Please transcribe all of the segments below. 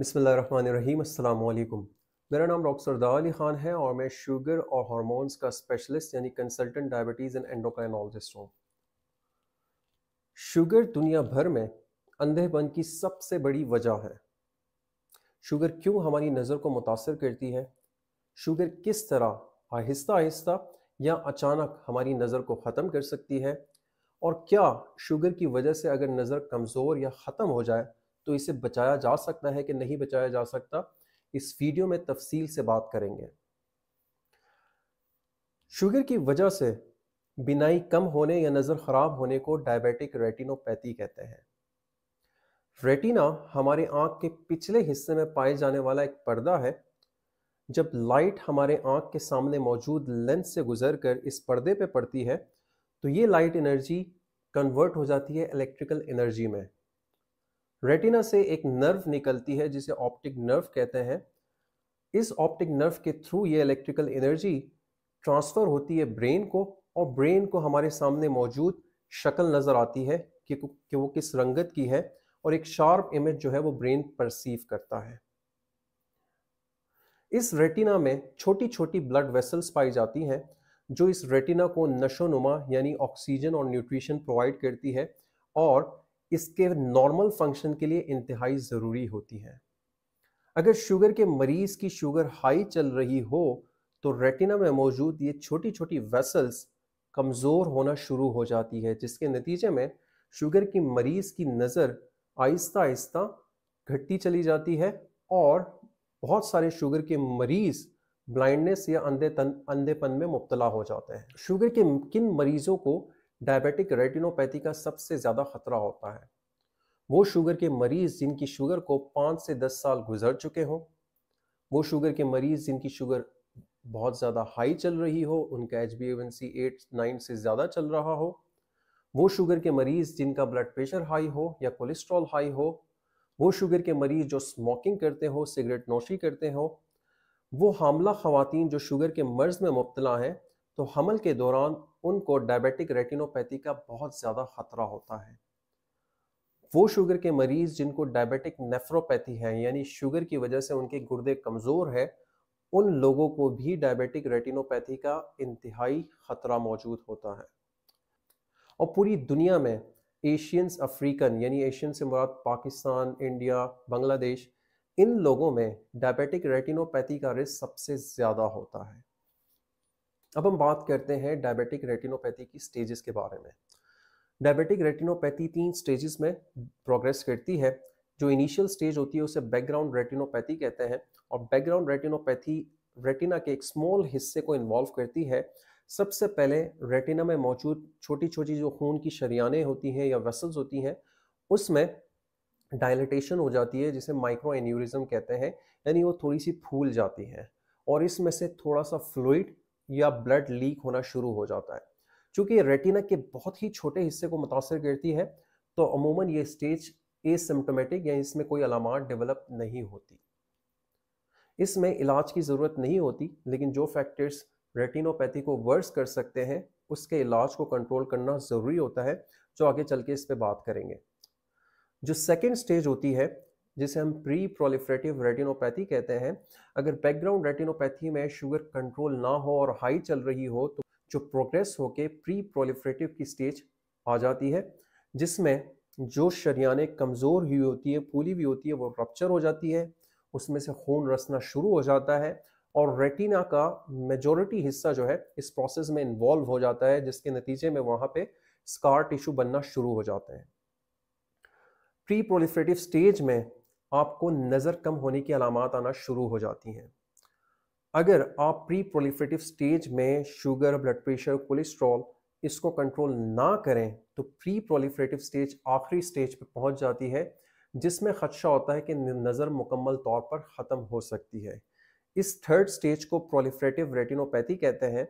बसमीम् अल्लाम मेरा नाम डॉक्टर सरदा अली ख़ान है और मैं शुगर और हार्मोन्स का स्पेशलिस्ट यानी कंसल्टेंट डायबिटीज़ एंड एंडोक्राइनोलॉजिस्ट हूँ शुगर दुनिया भर में अंधेपन की सबसे बड़ी वजह है शुगर क्यों हमारी नज़र को मुतासर करती है शुगर किस तरह आहिस्ता आहिस्ता या अचानक हमारी नज़र को ख़त्म कर सकती है और क्या शुगर की वजह से अगर नज़र कमज़ोर या ख़त्म हो जाए तो इसे बचाया जा सकता है कि नहीं बचाया जा सकता इस वीडियो में तफसील से बात करेंगे शुगर की वजह से बिनाई कम होने या नज़र ख़राब होने को डायबिटिक रेटिनोपैथी कहते हैं रेटिना हमारे आँख के पिछले हिस्से में पाए जाने वाला एक पर्दा है जब लाइट हमारे आँख के सामने मौजूद लेंस से गुजर कर इस पर्दे पे पड़ती है तो ये लाइट एनर्जी कन्वर्ट हो जाती है इलेक्ट्रिकल एनर्जी में रेटिना से एक नर्व निकलती है जिसे ऑप्टिक नर्व कहते हैं इस ऑप्टिक नर्व के थ्रू ये इलेक्ट्रिकल एनर्जी ट्रांसफ़र होती है ब्रेन को और ब्रेन को हमारे सामने मौजूद शक्ल नज़र आती है कि, कि वो किस रंगत की है और एक शार्प इमेज जो है वो ब्रेन परसीव करता है इस रेटिना में छोटी छोटी ब्लड वेसल्स पाई जाती हैं जो इस रेटिना को नशोनुमा यानी ऑक्सीजन और न्यूट्रिशन प्रोवाइड करती है और इसके नॉर्मल फंक्शन के लिए इंतहाई ज़रूरी होती हैं अगर शुगर के मरीज की शुगर हाई चल रही हो तो रेटिना में मौजूद ये छोटी छोटी वेसल्स कमज़ोर होना शुरू हो जाती है जिसके नतीजे में शुगर की मरीज़ की नज़र आहिस्ता आहिस्ता घटती चली जाती है और बहुत सारे शुगर के मरीज़ ब्लाइंडनेस या अंधे तन अंधेपन में मुबतला हो जाते हैं शुगर के किन मरीज़ों को डायबिटिक रेटिनोपैथी का सबसे ज़्यादा खतरा होता है वो शुगर के मरीज जिनकी शुगर को पाँच से दस साल गुजर चुके हों वो शुगर के मरीज जिनकी शुगर बहुत ज़्यादा हाई चल रही हो उनका H B A one C eight nine से ज़्यादा चल रहा हो वो शुगर के मरीज़ जिनका ब्लड प्रेशर हाई हो या कोलेस्ट्रॉल हाई हो वो शुगर के मरीज़ जो स्मोकिंग करते हो सिगरेट नोशी करते हो वो हामला खातन जो शुगर के मर्ज़ में मुबतला हैं तो हमल के दौरान उनको डायबिटिक रेटिनोपैथी का बहुत ज़्यादा खतरा होता है वो शुगर के मरीज जिनको डायबिटिक नेफ्रोपैथी है यानी शुगर की वजह से उनके गुर्दे कमज़ोर है उन लोगों को भी डायबिटिक रेटिनोपैथी का इंतहाई ख़तरा मौजूद होता है और पूरी दुनिया में एशियंस अफ्रीकन यानी एशियन से मुराद पाकिस्तान इंडिया बांग्लादेश इन लोगों में डायबिटिक रेटिनोपैथी का रिस्क सबसे ज़्यादा होता है अब हम बात करते हैं डायबिटिक रेटिनोपैथी की स्टेजेस के बारे में डायबिटिक रेटिनोपैथी तीन स्टेजेस में प्रोग्रेस करती है जो इनिशियल स्टेज होती है उसे बैकग्राउंड रेटिनोपैथी कहते हैं और बैकग्राउंड रेटिनोपैथी रेटिना के एक स्मॉल हिस्से को इन्वॉल्व करती है सबसे पहले रेटिना में मौजूद छोटी छोटी जो खून की शरियाने होती हैं या वेसल्स होती हैं उसमें डायलिटेशन हो जाती है जिसे माइक्रो एन्यूरिज्म कहते हैं यानी वो थोड़ी सी फूल जाती है और इसमें से थोड़ा सा फ्लूड या ब्लड लीक होना शुरू हो जाता है चूंकि रेटिना के बहुत ही छोटे हिस्से को मुतासर करती है तो अमूमन ये स्टेज एसिम्टोमेटिक या इसमें कोई अलामत डेवलप नहीं होती इसमें इलाज की ज़रूरत नहीं होती लेकिन जो फैक्टर्स रेटिनोपैथी को वर्स कर सकते हैं उसके इलाज को कंट्रोल करना ज़रूरी होता है जो आगे चल के इस पर बात करेंगे जो सेकेंड स्टेज होती है जिसे हम प्री प्रोलिफ्रेटिव रेटिनोपैथी कहते हैं अगर बैकग्राउंड रेटिनोपैथी में शुगर कंट्रोल ना हो और हाई चल रही हो तो जो प्रोग्रेस होके प्री प्रोलिफ्रेटिव की स्टेज आ जाती है जिसमें जो शरियाने कमज़ोर हुई होती है फूली हुई होती है वो रप्चर हो जाती है उसमें से खून रसना शुरू हो जाता है और रेटिना का मेजोरिटी हिस्सा जो है इस प्रोसेस में इन्वॉल्व हो जाता है जिसके नतीजे में वहाँ पे स्कार टिश्यू बनना शुरू हो जाते हैं प्री प्रोलिफ्रेटिव स्टेज में आपको नज़र कम होने की अलामत आना शुरू हो जाती हैं अगर आप प्री प्रोलिफरेटिव स्टेज में शुगर ब्लड प्रेशर कोलेस्ट्रॉल इसको कंट्रोल ना करें तो प्री प्रोलिफरेटिव स्टेज आखिरी स्टेज पर पहुंच जाती है जिसमें खदशा होता है कि नज़र मुकम्मल तौर पर ख़त्म हो सकती है इस थर्ड स्टेज को प्रोलीफ्रेटिव रेटिनोपैथी कहते हैं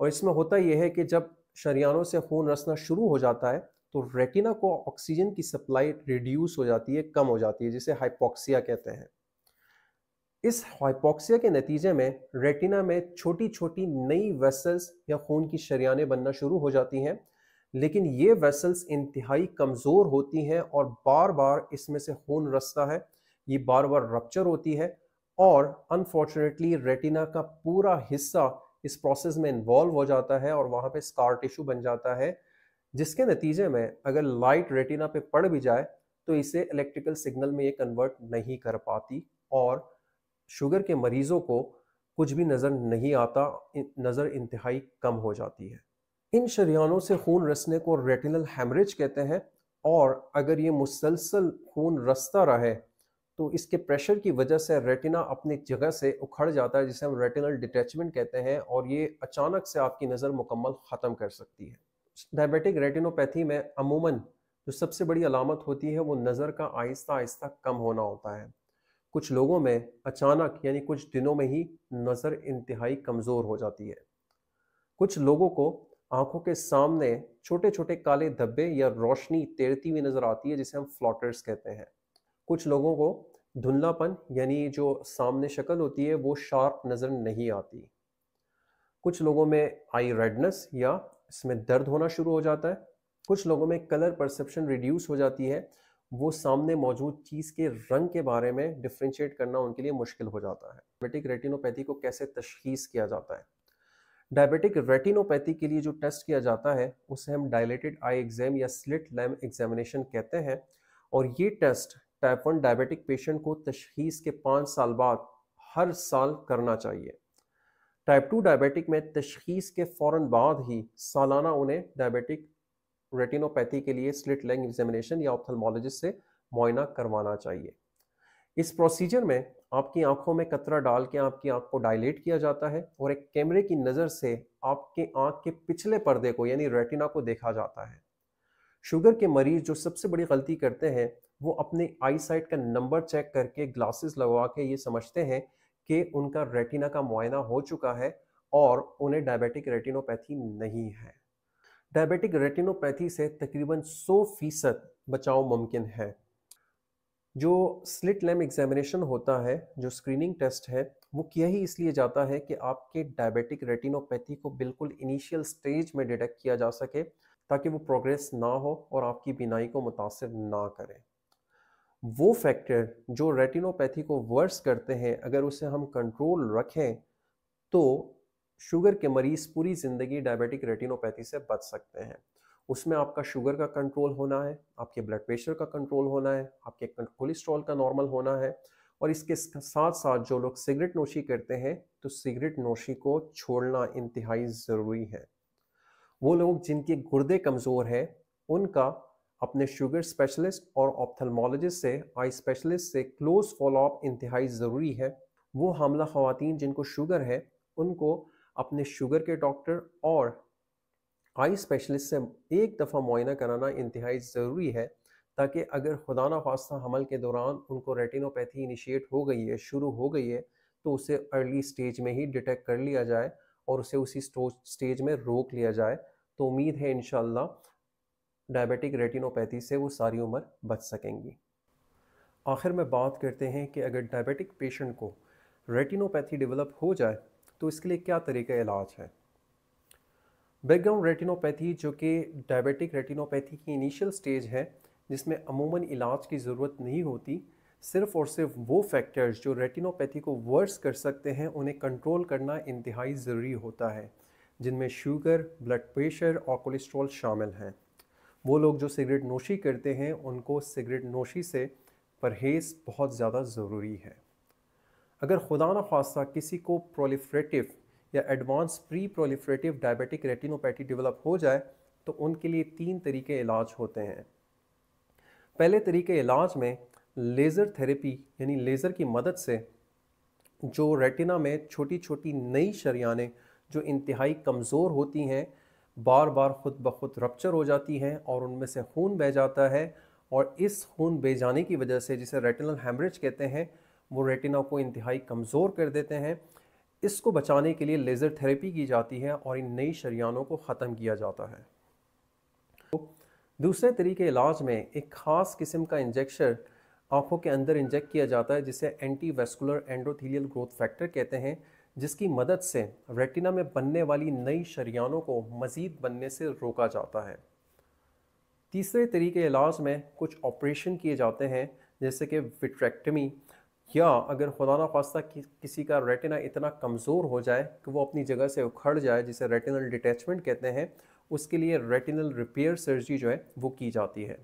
और इसमें होता यह है कि जब शरियानों से खून रसना शुरू हो जाता है तो रेटिना को ऑक्सीजन की सप्लाई रिड्यूस हो जाती है कम हो जाती है जिसे हाइपोक्सिया कहते हैं इस हाइपोक्सिया के नतीजे में रेटिना में छोटी छोटी नई वेसल्स या खून की शरियाने बनना शुरू हो जाती हैं लेकिन ये वेसल्स इंतहाई कमज़ोर होती हैं और बार बार इसमें से खून रसता है ये बार बार रप्चर होती है और अनफॉर्चुनेटली रेटिना का पूरा हिस्सा इस प्रोसेस में इन्वॉल्व हो जाता है और वहाँ पे स्कार टिश्यू बन जाता है जिसके नतीजे में अगर लाइट रेटिना पे पड़ भी जाए तो इसे इलेक्ट्रिकल सिग्नल में ये कन्वर्ट नहीं कर पाती और शुगर के मरीजों को कुछ भी नज़र नहीं आता नज़र इंतहाई कम हो जाती है इन शरियानों से खून रसने को रेटिनल हेमरेज कहते हैं और अगर ये मुसलसल खून रसता रहे तो इसके प्रेशर की वजह से रेटिना अपनी जगह से उखड़ जाता है जिसे हम रेटिनल डिटैचमेंट कहते हैं और ये अचानक से आपकी नज़र मुकम्मल ख़त्म कर सकती है डायबिटिक रेटिनोपैथी में अमूमन जो सबसे बड़ी अलामत होती है वो नज़र का आहिस्ता आहिस्ता कम होना होता है कुछ लोगों में अचानक यानी कुछ दिनों में ही नज़र इंतहाई कमज़ोर हो जाती है कुछ लोगों को आंखों के सामने छोटे छोटे काले धब्बे या रोशनी तैरती हुई नज़र आती है जिसे हम फ्लॉटर्स कहते हैं कुछ लोगों को धुंधलापन यानी जो सामने शक्ल होती है वो शार्प नज़र नहीं आती कुछ लोगों में आई रेडनेस या इसमें दर्द होना शुरू हो जाता है कुछ लोगों में कलर परसेप्शन रिड्यूस हो जाती है वो सामने मौजूद चीज़ के रंग के बारे में डिफ्रेंशिएट करना उनके लिए मुश्किल हो जाता है डायबिटिक रेटिनोपैथी को कैसे तशखीस किया जाता है डायबिटिक रेटिनोपैथी के लिए जो टेस्ट किया जाता है उसे हम डायलेटेड आई एग्जाम या स्लिट लैम एग्जामिनेशन कहते हैं और ये test type one diabetic patient को तशखीस के पाँच साल बाद हर साल करना चाहिए टाइप टू डायबिटिक में तशखीस के फ़ौर बाद ही सालाना उन्हें डायबिटिक रेटिनोपैथी के लिए स्लिट लैंग एग्जामिनेशन या ऑप्थलमोलॉजिस्ट से मुआयना करवाना चाहिए इस प्रोसीजर में आपकी आंखों में कतरा डाल के आपकी आंख को डायलेट किया जाता है और एक कैमरे की नज़र से आपके आंख के पिछले पर्दे को यानी रेटिना को देखा जाता है शुगर के मरीज जो सबसे बड़ी गलती करते हैं वो अपने आई साइट का नंबर चेक करके ग्लासेस लगवा के ये समझते हैं कि उनका रेटिना का मुआयना हो चुका है और उन्हें डायबिटिक रेटिनोपैथी नहीं है डायबिटिक रेटिनोपैथी से तकरीबन 100 फीसद बचाव मुमकिन है जो स्लिट लैम एग्जामिनेशन होता है जो स्क्रीनिंग टेस्ट है वो किया ही इसलिए जाता है कि आपके डायबिटिक रेटिनोपैथी को बिल्कुल इनिशियल स्टेज में डिटेक्ट किया जा सके ताकि वो प्रोग्रेस ना हो और आपकी बिनाई को मुतासर ना करें वो फैक्टर जो रेटिनोपैथी को वर्स करते हैं अगर उसे हम कंट्रोल रखें तो शुगर के मरीज पूरी ज़िंदगी डायबिटिक रेटिनोपैथी से बच सकते हैं उसमें आपका शुगर का कंट्रोल होना है आपके ब्लड प्रेशर का कंट्रोल होना है आपके कोलेस्ट्रॉल का नॉर्मल होना है और इसके साथ साथ जो लोग सिगरेट नोशी करते हैं तो सिगरेट नोशी को छोड़ना इंतहाई ज़रूरी है वो लोग जिनके गुर्दे कमज़ोर हैं उनका अपने शुगर स्पेशलिस्ट और ऑप्थलमोलॉजिस्ट से आई स्पेशलिस्ट से क्लोज फॉलोअप इंतहाई ज़रूरी है वो हमला खातन जिनको शुगर है उनको अपने शुगर के डॉक्टर और आई स्पेशलिस्ट से एक दफ़ा मुआयना कराना इंतहाई ज़रूरी है ताकि अगर खुदा न खास्ता हमल के दौरान उनको रेटिनोपैथी इनिशिएट हो गई है शुरू हो गई है तो उसे अर्ली स्टेज में ही डिटेक्ट कर लिया जाए और उसे उसी स्टेज में रोक लिया जाए तो उम्मीद है इनशाला डायबिटिक रेटिनोपैथी से वो सारी उम्र बच सकेंगी आखिर में बात करते हैं कि अगर डायबिटिक पेशेंट को रेटिनोपैथी डेवलप हो जाए तो इसके लिए क्या तरीका इलाज है बैकग्राउंड रेटिनोपैथी जो कि डायबिटिक रेटिनोपैथी की इनिशियल स्टेज है जिसमें अमूमन इलाज की ज़रूरत नहीं होती सिर्फ और सिर्फ वो फैक्टर्स जो रेटिनोपैथी को वर्स कर सकते हैं उन्हें कंट्रोल करना इंतहाई ज़रूरी होता है जिनमें शुगर ब्लड प्रेशर और कोलेस्ट्रॉल शामिल हैं वो लोग जो सिगरेट नोशी करते हैं उनको सिगरेट नोशी से परहेज़ बहुत ज़्यादा ज़रूरी है अगर खुदा न खासा किसी को प्रोलिफ्रेटिव या advance pre proliferative diabetic retinopathy develop हो जाए तो उनके लिए तीन तरीके इलाज होते हैं पहले तरीके इलाज में लेज़र थेरेपी यानी लेज़र की मदद से जो रेटिना में छोटी छोटी नई शरियाने जो इंतहाई कमज़ोर होती हैं बार बार ख़ुद ब खुद रपच्चर हो जाती हैं और उनमें से खून बह जाता है और इस खून बह जाने की वजह से जिसे रेटिनल हेमरेज कहते हैं वो रेटिना को इंतहाई कमज़ोर कर देते हैं इसको बचाने के लिए लेज़र थेरेपी की जाती है और इन नई शरियानों को ख़त्म किया जाता है तो दूसरे तरीके इलाज में एक ख़ास किस्म का इंजेक्शन आँखों के अंदर इंजेक्ट किया जाता है जिसे anti vascular endothelial growth factor कहते हैं जिसकी मदद से रेटिना में बनने वाली नई शरियानों को मज़ीद बनने से रोका जाता है तीसरे तरीके इलाज में कुछ ऑपरेशन किए जाते हैं जैसे कि विट्रेक्टमी या अगर खुदा खास्ता कि, किसी का रेटिना इतना कमज़ोर हो जाए कि वो अपनी जगह से उखड़ जाए जिसे रेटिनल डिटैचमेंट कहते हैं उसके लिए रेटिनल रिपेयर सर्जरी जो है वो की जाती है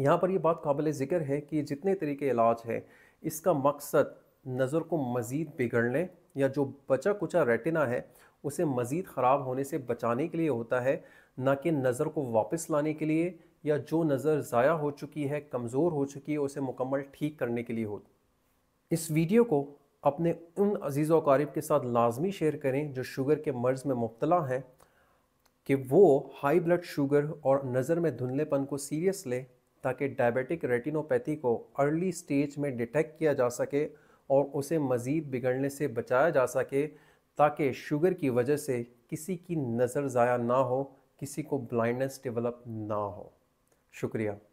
यहाँ पर ये बात काबिल ज़िक्र है कि जितने तरीके इलाज है इसका मकसद नज़र को मज़ीद बिगड़ने या जो बचा कुचा रेटिना है उसे मज़ीद ख़राब होने से बचाने के लिए होता है ना कि नज़र को वापस लाने के लिए या जो नज़र ज़ाया हो चुकी है कमज़ोर हो चुकी है उसे मुकम्मल ठीक करने के लिए हो इस वीडियो को अपने उन अजीज़ वकारीब के साथ लाजमी शेयर करें जो शुगर के मर्ज़ में मुबतला हैं कि वो हाई ब्लड शुगर और नज़र में धुंधलेपन को सीरियस लें ताकि डायबिटिक रेटिनोपैथी को अर्ली स्टेज में डिटेक्ट किया जा सके और उसे मज़ीद बिगड़ने से बचाया जा सके ताकि शुगर की वजह से किसी की नज़र ज़ाया ना हो किसी को ब्लाइंडनेस डेवलप ना हो शुक्रिया